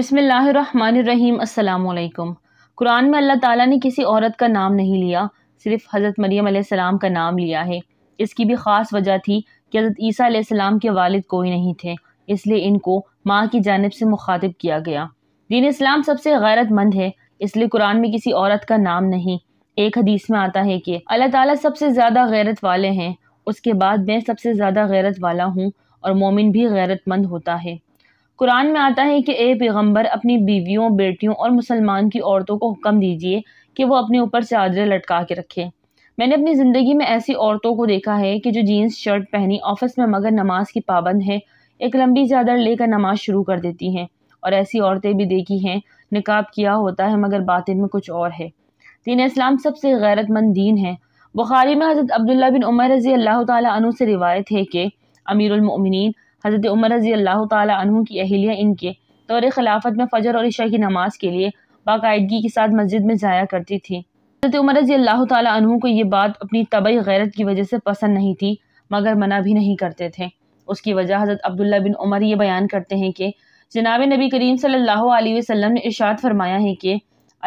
बिसमीम अल्लाम कुरान में अल्लाह ताला ने किसी औरत का नाम नहीं लिया सिर्फ हज़रत मरियम सलाम का नाम लिया है इसकी भी ख़ास वजह थी कि हज़रत ईसा सलाम के वालिद कोई नहीं थे इसलिए इनको माँ की जानब से मुखातिब किया गया दीन इस्लाम सबसे गैरतमंद है इसलिए कुरान में किसी औरत का नाम नहीं एक हदीस में आता है कि अल्लाह ताला सबसे ज़्यादा गैरत वाले हैं उसके बाद मैं सबसे ज़्यादा गैरत वाला हूँ और मोमिन भी गैरतमंद होता है कुरान में आता है कि ए पैगम्बर अपनी बीवियों बेटियों और मुसलमान की औरतों को हुक्म दीजिए कि वो अपने ऊपर चादरें लटका के रखें मैंने अपनी ज़िंदगी में ऐसी औरतों को देखा है कि जो जीन्स शर्ट पहनी ऑफिस में मगर नमाज की पाबंद है एक लंबी चादर लेकर नमाज शुरू कर देती हैं और ऐसी औरतें भी देखी हैं निकाब किया होता है मगर बातिन में कुछ और है दीन इस्लाम सबसे गैरतमंद दीन है बुखारी में हज़रत अब्दुल्ला बिन उमर रज़ी अल्लाह तु से रिवायत है कि अमीरमिन हज़रत उमर रज़ी अल्लाह तह की अहलिया इनके दौर खिलाफत में फ़जर और इशा की नमाज के लिए बाकायदगी के साथ मस्जिद में जाया करती थी हज़रत उमर रजी अल्लाह तह को ये बात अपनी तबी गैरत की वजह से पसंद नहीं थी मगर मना भी नहीं करते थे उसकी वजह हज़रत अब्दुल्ला बिन उमर ये बयान करते हैं कि जनाब नबी करीम सल्लल्लाहु अलैहि वसल्लम ने इशाद फरमाया है कि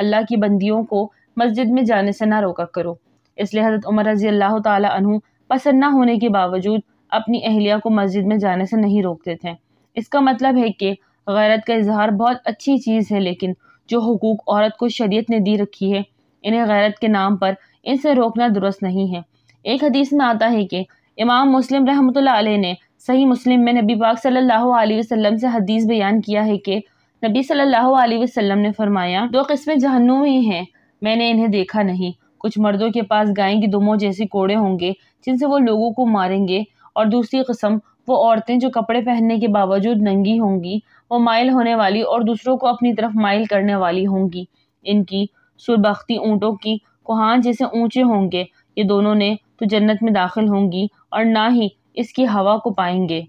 अल्लाह की बंदियों को मस्जिद में जाने से ना रोका करो इसलिए हज़रत उमर रजी अल्लाह तह पसंद ना होने के बावजूद अपनी अहलिया को मस्जिद में जाने से नहीं रोकते थे इसका मतलब है कि गैरत का इजहार बहुत अच्छी चीज़ है लेकिन जो हकूक़ औरत को शरीय ने दी रखी है इन्हें गैरत के नाम पर इनसे रोकना दुरुस्त नहीं है एक हदीस में आता है कि इमाम मुस्लिम रहमत ने सही मुस्लिम में नबी पाक सल्लल्लाहु अलैहि वसल्लम से हदीस बयान किया है कि नबी सल्लल्लाहु अलैहि वसल्लम ने फरमाया दो किस्में जहनु ही हैं मैंने इन्हें देखा नहीं कुछ मर्दों के पास गायें की दुमों जैसे कोड़े होंगे जिनसे वो लोगों को मारेंगे और दूसरी कस्म वो औरतें जो कपड़े पहनने के बावजूद नंगी होंगी वो माइल होने वाली और दूसरों को अपनी तरफ माइल करने वाली होंगी इनकी सुरबख्ती ऊँटों की कुहान जैसे ऊँचे होंगे ये दोनों ने तो जन्नत में दाखिल होंगी और ना ही इसकी हवा को पाएंगे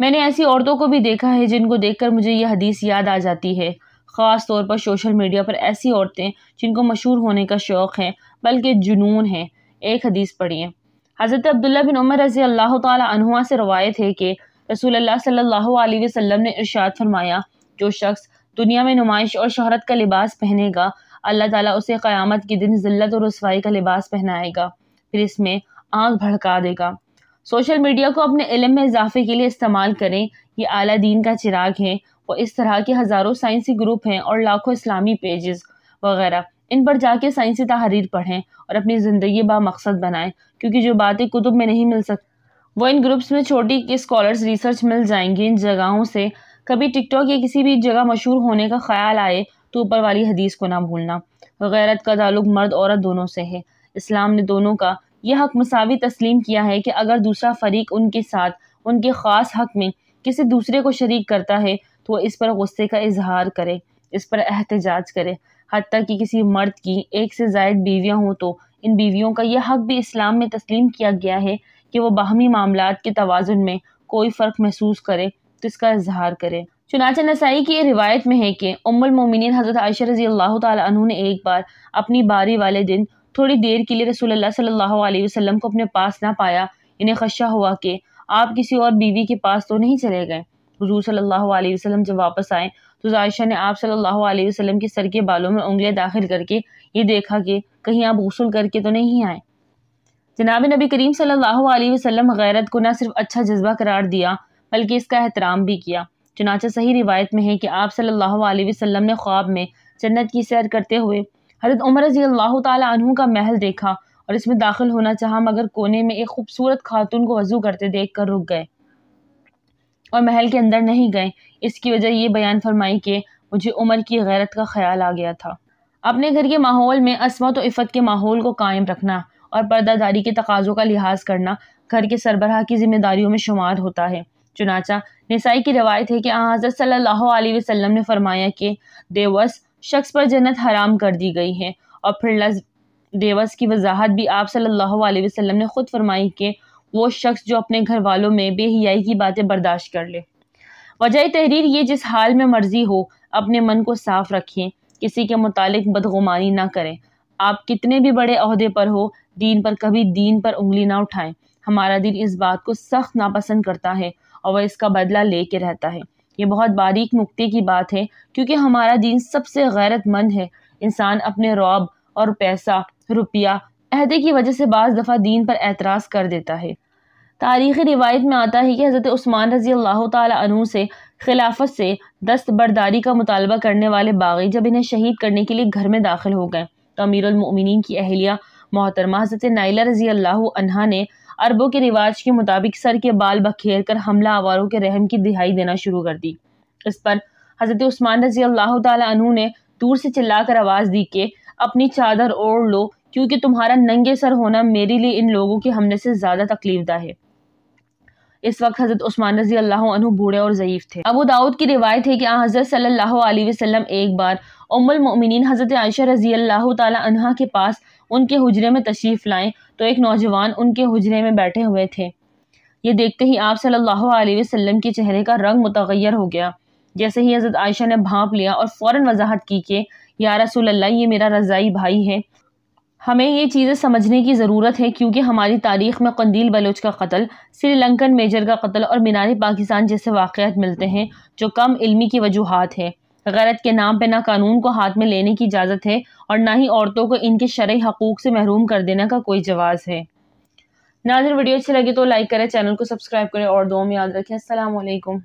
मैंने ऐसी औरतों को भी देखा है जिनको देखकर मुझे यह हदीस याद आ जाती है ख़ास तौर पर सोशल मीडिया पर ऐसी औरतें जिनको मशहूर होने का शौक़ है बल्कि जुनून है एक हदीस पढ़िए हज़रत अब्दुल्ला बिन उमर रज़ी अल्लाह तुआ से रवायत है कि रसूल अल्लाह सल्लल्लाहु अलैहि वसल्लम ने इरशाद फरमाया जो शख्स दुनिया में नुमाइश और शहरत का लिबास पहनेगा अल्लाह ताला उसे क़यामत के दिन ज़िल्लत और रसवाई का लिबास पहनाएगा फिर इसमें आँख भड़का देगा सोशल मीडिया को अपने इलम में इजाफे के लिए इस्तेमाल करें ये आला दीन का चिराग है और इस तरह के हज़ारों साइंसी ग्रुप हैं और लाखों इस्लामी पेजेस वगैरह इन पर जाके साइंसी तहरीर पढ़ें और अपनी ज़िंदगी बा मकसद बनाएं क्योंकि जो बातें कुतुब में नहीं मिल सकती वो इन ग्रुप्स में छोटी के स्कॉलर्स रिसर्च मिल जाएंगी इन जगहों से कभी टिकटॉक या किसी भी जगह मशहूर होने का ख्याल आए तो ऊपर वाली हदीस को ना भूलना गैरत का ताल्लुक मर्द औरत दोनों से है इस्लाम ने दोनों का यह हक मसावी तस्लीम किया है कि अगर दूसरा फ़रीक उनके साथ उनके ख़ास हक में किसी दूसरे को शरीक करता है तो वह इस पर गुस्से का इजहार करे इस पर एहतजाज करे हती कि किसी मर्द की एक से जायद बीवियाँ हों तो इन बीवियों का यह हक भी इस्लाम में तस्लीम किया गया है कि वो बाहमी मामला के तोज़ुन में कोई फ़र्क महसूस करे तो इसका इजहार करे चुनाचा नसाई की रिवायत में है कि उमलमोमिन हज़रत आयशा रजी अल्लाह तु ने एक बार अपनी बारी वाले दिन थोड़ी देर के लिए रसूल सल्ला अलैहि को अपने पास ना पाया इन्हें खदशा हुआ कि आप किसी और बीवी के पास तो नहीं चले गए हजूर सल्ला अलैहि जब वापस आए तो जायशा ने आप सल्लल्लाहु अलैहि वसल्लम के सर के बालों में उंगलियां दाखिल करके ये देखा कि कहीं आप गसूल करके तो नहीं आए जनाब नबी करीम सल्लल्लाहु अलैहि वसल्लम गैरत को ना सिर्फ अच्छा जज्बा करार दिया बल्कि इसका एहतराम भी किया चुनाचा सही रिवायत में है कि आप सल्लल्लाहु अलैहि वसल्लम ने ख्वाब में जन्नत की सैर करते हुए हज़रत उमर रजी अल्लाह तहों का महल देखा और इसमें दाखिल होना चाहा मगर कोने में एक खूबसूरत खातून को वजू करते देख कर रुक गए और महल के अंदर नहीं गए इसकी वजह ये बयान फरमाई कि मुझे उमर की गैरत का ख्याल आ गया था अपने घर के माहौल में असमत तो वफ़त इफ़त के माहौल को कायम रखना और पर्दादारी के तकाज़ों का लिहाज करना घर के सरबराह की जिम्मेदारियों में शुमार होता है चुनाचा नसाई की रवायत है कि हज़रत सल्लल्लाहु अलैहि वसल्लम ने फरमाया कि देवस शख्स पर जन्नत हराम कर दी गई है और फिर लज देवस की वजाहत भी आप सल्ला वसम ने ख़ुद फरमाई कि वो शख्स जो अपने घर वालों में बेहियाई की बातें बर्दाश्त कर ले वजह तहरीर ये जिस हाल में मर्जी हो अपने मन को साफ रखें किसी के मुतालिक बदगुमानी ना करें आप कितने भी बड़े अहदे पर हो दीन पर कभी दीन पर उंगली ना उठाएं हमारा दिन इस बात को सख्त नापसंद करता है और वह इसका बदला ले के रहता है ये बहुत बारीक नुकते की बात है क्योंकि हमारा दीन सबसे गैरतमंद है इंसान अपने रौब और पैसा रुपया अहदे की वजह से बज़ दफ़ा दीन पर एतराज़ कर देता है तारीख़ी रिवायत में आता है कि हज़रत उस्मान रज़ी अल्लाह तु से खिलाफत से दस्तबरदारी का मुतालबा करने वाले बागी जब इन्हें शहीद करने के लिए घर में दाखिल हो गए तो अमीरमिन की अहलिया मोहतरमा हज़रत नाइला रज़ी अल्लाह ने अरबों के रिवाज के मुताबिक सर के बाल बखेर कर हमला आवारों के रहम की दिहाई देना शुरू कर दी इस पर हज़रत उस्मान रजी अल्लाह तु ने दूर से चिल्ला आवाज़ दी कि अपनी चादर ओढ़ लो क्योंकि तुम्हारा नंगे सर होना मेरे लिए इन लोगों के हमले से ज़्यादा तकलीफदा है इस वक्त हज़रत उस्मान रजी अल्लाह अनु बूढ़े और ज़यीफ़ थे अबू दाऊद की रिवायत है कि आ हज़रत सल्लल्लाहु अलैहि वसल्लम एक बार उमुलमिन हज़रत आयशा रजी अल्लाह तहा के पास उनके हजरे में तशरीफ़ लाएँ तो एक नौजवान उनके हजरे में बैठे हुए थे ये देखते ही आप सल्लल्लाहु अलैहि वसल्लम के चेहरे का रंग मुतगैर हो गया जैसे ही हज़रत आयशा ने भांप लिया और फ़ौरन वजाहत की कि या रसूल अल्लाह ये मेरा रज़ाई भाई है हमें ये चीज़ें समझने की ज़रूरत है क्योंकि हमारी तारीख में कंदील बलोच का कत्ल श्रीलंकन मेजर का कत्ल और मीनार पाकिस्तान जैसे वाक़ात मिलते हैं जो कम इलमी की वजूहत है गैरत के नाम पर ना कानून को हाथ में लेने की इजाज़त है और ना ही औरतों को इनके शर्य हकूक़ से महरूम कर देने का कोई जवाज़ है नाजर वीडियो अच्छी लगी तो लाइक करें चैनल को सब्सक्राइब करें और दो में याद रखें असलकम